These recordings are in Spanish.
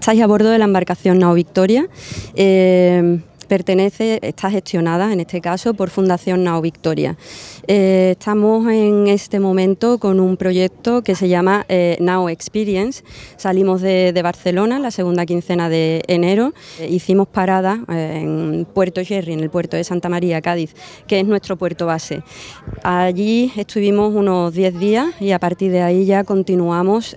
Estáis a bordo de la embarcación Nao Victoria. Eh, pertenece, está gestionada en este caso por Fundación Nao Victoria. Eh, estamos en este momento con un proyecto que se llama eh, Now Experience. Salimos de, Barcelona la segunda quincena de enero. Eh, hicimos parada en Puerto Jerry, en el puerto de Santa María, Cádiz, que es nuestro puerto base. Allí estuvimos unos 10 días y a partir de ahí ya continuamos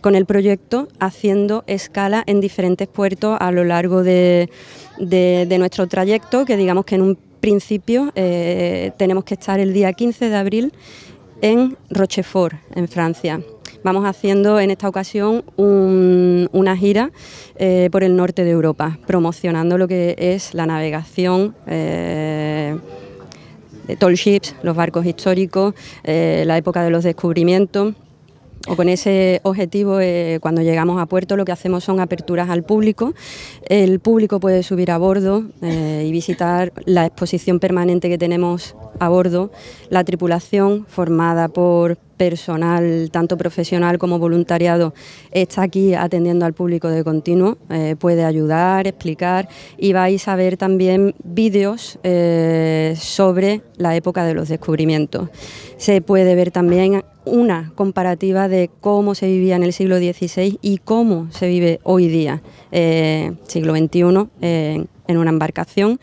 con el proyecto haciendo escala en diferentes puertos a lo largo de, de nuestro trayecto, que digamos que en un principio eh, tenemos que estar el día 15 de abril en Rochefort, en Francia. Vamos haciendo en esta ocasión una gira eh, por el norte de Europa, promocionando lo que es la navegación. Eh, de tall ships, los barcos históricos, la época de los descubrimientos o con ese objetivo, eh, cuando llegamos a puerto lo que hacemos son aperturas al público. El público puede subir a bordo eh, y visitar la exposición permanente que tenemos a bordo. La tripulación formada por personal, tanto profesional como voluntariado, está aquí atendiendo al público de continuo, eh, puede ayudar, explicar y vais a ver también vídeos eh, sobre la época de los descubrimientos. Se puede ver también una comparativa de cómo se vivía en el siglo XVI y cómo se vive hoy día, eh, siglo XXI, en una embarcación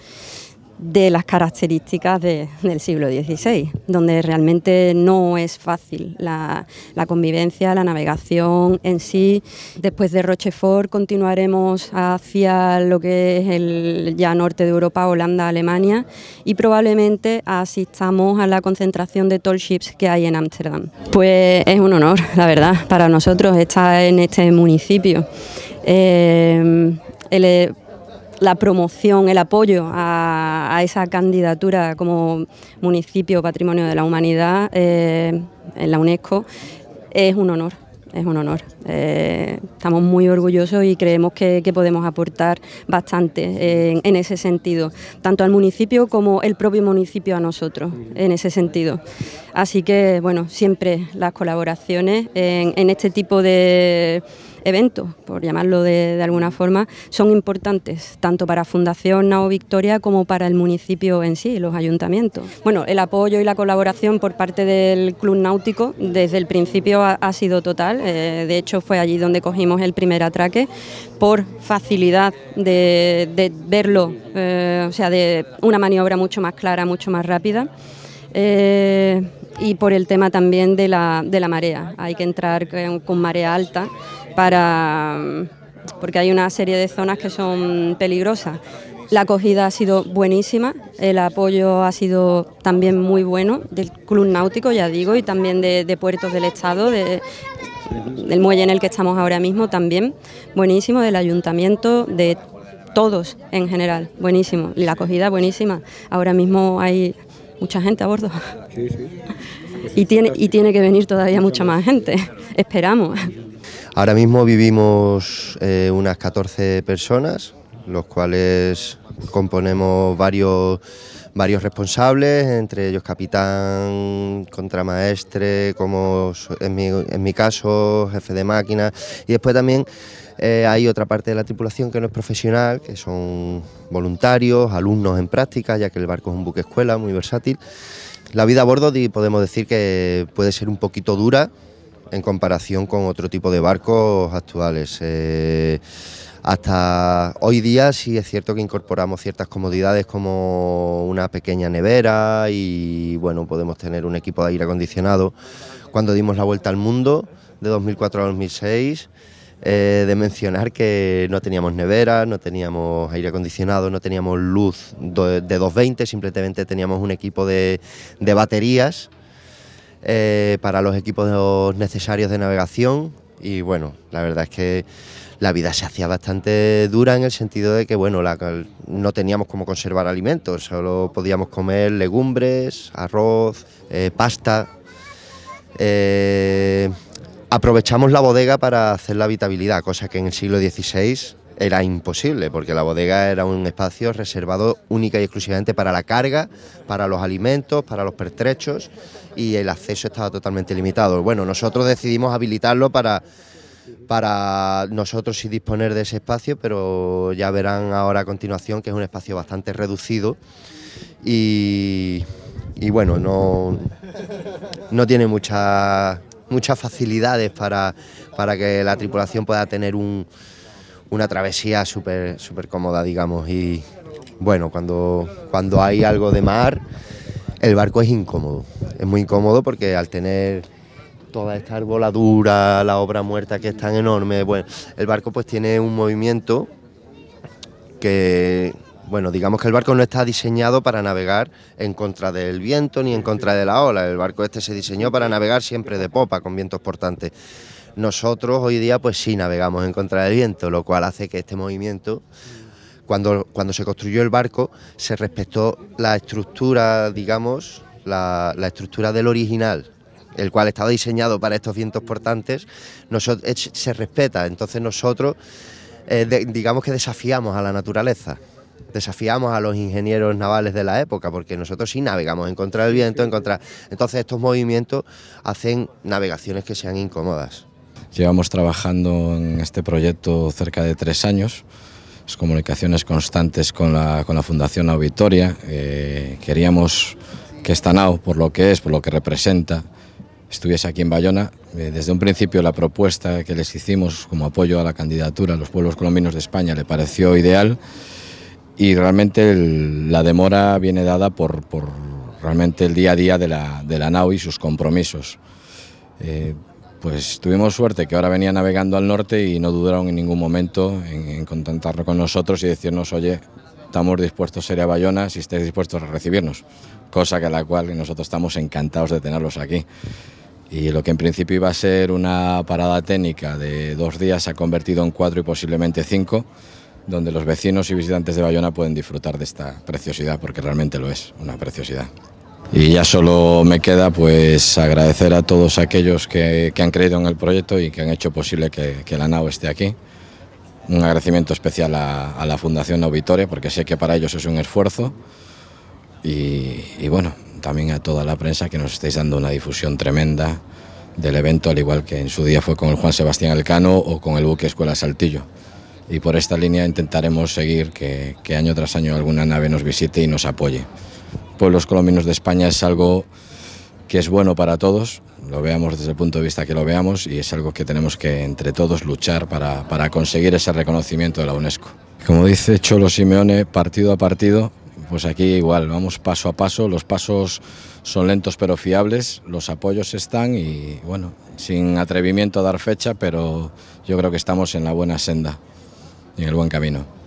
de las características del siglo XVI, donde realmente no es fácil la, convivencia, la navegación en sí. Después de Rochefort continuaremos hacia lo que es el ya norte de Europa, Holanda, Alemania, y probablemente asistamos a la concentración de tall ships que hay en Ámsterdam. Pues es un honor, la verdad, para nosotros estar en este municipio. Eh, la promoción, el apoyo a, esa candidatura como municipio patrimonio de la humanidad eh, en la UNESCO es un honor. Es un honor. Eh, estamos muy orgullosos y creemos que, podemos aportar bastante eh, en, ese sentido, tanto al municipio como el propio municipio a nosotros, en ese sentido. Así que, bueno, siempre las colaboraciones en este tipo de eventos, por llamarlo de, alguna forma, son importantes, tanto para Fundación Nao Victoria como para el municipio en sí, los ayuntamientos. Bueno, el apoyo y la colaboración por parte del Club Náutico desde el principio ha, sido total, eh, de hecho fue allí donde cogimos el primer atraque, por facilidad de, verlo, eh, o sea, de una maniobra mucho más clara, mucho más rápida. Eh, y por el tema también de la, de la marea. Hay que entrar con, marea alta para, porque hay una serie de zonas que son peligrosas. La acogida ha sido buenísima, el apoyo ha sido también muy bueno del Club Náutico, ya digo, y también de, puertos del Estado, del muelle en el que estamos ahora mismo también, buenísimo, del ayuntamiento, de todos en general, buenísimo. Y la acogida buenísima. Ahora mismo hay mucha gente a bordo. y, tiene, y tiene que venir todavía mucha más gente, esperamos. Ahora mismo vivimos eh, unas 14 personas, los cuales componemos varios, varios responsables, entre ellos capitán, contramaestre, como en mi, en mi caso, jefe de máquina, y después también eh, hay otra parte de la tripulación que no es profesional, que son voluntarios, alumnos en práctica, ya que el barco es un buque escuela muy versátil. La vida a bordo podemos decir que puede ser un poquito dura en comparación con otro tipo de barcos actuales. Eh, hasta hoy día sí es cierto que incorporamos ciertas comodidades como una pequeña nevera y bueno, podemos tener un equipo de aire acondicionado. Cuando dimos la vuelta al mundo de 2004 a 2006, eh, de mencionar que no teníamos nevera, no teníamos aire acondicionado, no teníamos luz de, 220, simplemente teníamos un equipo de, de baterías eh, para los equipos necesarios de navegación y bueno, la verdad es que la vida se hacía bastante dura en el sentido de que bueno, no teníamos cómo conservar alimentos, solo podíamos comer legumbres, arroz, eh, pasta aprovechamos la bodega para hacer la habitabilidad, cosa que en el siglo XVI era imposible, porque la bodega era un espacio reservado única y exclusivamente para la carga, para los alimentos, para los pertrechos, y el acceso estaba totalmente limitado. Bueno, nosotros decidimos habilitarlo para para nosotros y disponer de ese espacio, pero ya verán ahora a continuación que es un espacio bastante reducido y, y bueno, no, no tiene mucha muchas facilidades para, para que la tripulación pueda tener un, una travesía súper super cómoda, digamos. Y bueno, cuando, cuando hay algo de mar, el barco es incómodo. Es muy incómodo porque al tener toda esta arboladura, la obra muerta que es tan enorme, bueno, el barco pues tiene un movimiento que bueno, digamos que el barco no está diseñado para navegar en contra del viento ni en contra de la ola. El barco este se diseñó para navegar siempre de popa, con vientos portantes. Nosotros hoy día pues sí navegamos en contra del viento, lo cual hace que este movimiento cuando, cuando, se construyó el barco se respetó la estructura, digamos, la, estructura del original, el cual estaba diseñado para estos vientos portantes, se respeta. Entonces nosotros, eh, digamos que desafiamos a la naturaleza desafiamos a los ingenieros navales de la época, porque nosotros sí navegamos en contra del viento, en Entonces estos movimientos hacen navegaciones que sean incómodas. Llevamos trabajando en este proyecto cerca de tres años, comunicaciones constantes con la, con la Fundación Auditoria. Eh, queríamos que esta nao, por lo que es, por lo que representa, estuviese aquí en Bayona. Eh, desde un principio la propuesta que les hicimos como apoyo a la candidatura a los pueblos colombinos de España le pareció ideal y realmente la demora viene dada por, realmente el día a día de la, de nao y sus compromisos. Eh, pues tuvimos suerte que ahora venía navegando al norte y no dudaron en ningún momento en, contentarlo con nosotros y decirnos, oye, estamos dispuestos a ser a Bayona si estáis dispuestos a recibirnos, cosa que a la cual nosotros estamos encantados de tenerlos aquí. Y lo que en principio iba a ser una parada técnica de dos días se ha convertido en cuatro y posiblemente cinco donde los vecinos y visitantes de Bayona pueden disfrutar de esta preciosidad, porque realmente lo es, una preciosidad. Y ya solo me queda pues agradecer a todos aquellos que, han creído en el proyecto y que han hecho posible que, la nao esté aquí. Un agradecimiento especial a, la Fundación auditoria porque sé que para ellos es un esfuerzo. Y, y, bueno, también a toda la prensa que nos estáis dando una difusión tremenda del evento, al igual que en su día fue con el Juan Sebastián Elcano o con el buque Escuela Saltillo y por esta línea intentaremos seguir que, año tras año alguna nave nos visite y nos apoye. Pueblos colombianos de España es algo que es bueno para todos, lo veamos desde el punto de vista que lo veamos y es algo que tenemos que entre todos luchar para, para conseguir ese reconocimiento de la UNESCO. Como dice Cholo Simeone, partido a partido, pues aquí igual, vamos paso a paso, los pasos son lentos pero fiables, los apoyos están y bueno, sin atrevimiento a dar fecha, pero yo creo que estamos en la buena senda en el buen camino.